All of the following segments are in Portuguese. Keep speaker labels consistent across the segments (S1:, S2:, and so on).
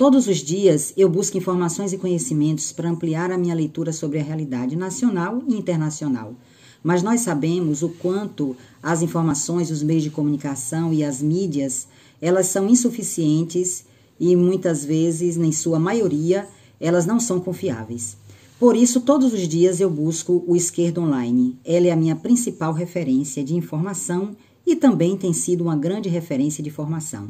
S1: Todos os dias eu busco informações e conhecimentos para ampliar a minha leitura sobre a realidade nacional e internacional. Mas nós sabemos o quanto as informações, os meios de comunicação e as mídias, elas são insuficientes e muitas vezes, nem sua maioria, elas não são confiáveis. Por isso, todos os dias eu busco o Esquerdo Online. Ela é a minha principal referência de informação e também tem sido uma grande referência de formação.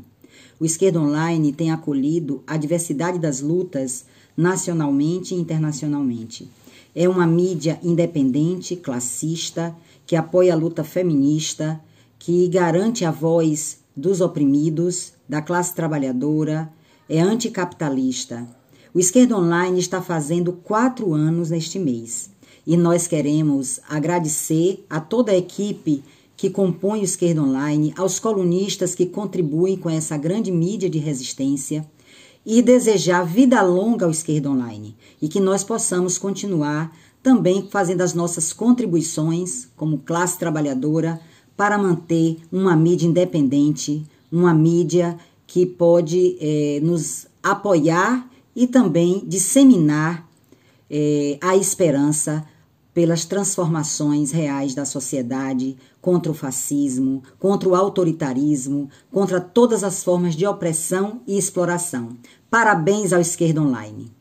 S1: O Esquerda Online tem acolhido a diversidade das lutas nacionalmente e internacionalmente. É uma mídia independente, classista, que apoia a luta feminista, que garante a voz dos oprimidos, da classe trabalhadora, é anticapitalista. O Esquerda Online está fazendo quatro anos neste mês e nós queremos agradecer a toda a equipe que compõem o Esquerda Online, aos colunistas que contribuem com essa grande mídia de resistência e desejar vida longa ao Esquerda Online e que nós possamos continuar também fazendo as nossas contribuições como classe trabalhadora para manter uma mídia independente, uma mídia que pode eh, nos apoiar e também disseminar eh, a esperança pelas transformações reais da sociedade, contra o fascismo, contra o autoritarismo, contra todas as formas de opressão e exploração. Parabéns ao Esquerda Online.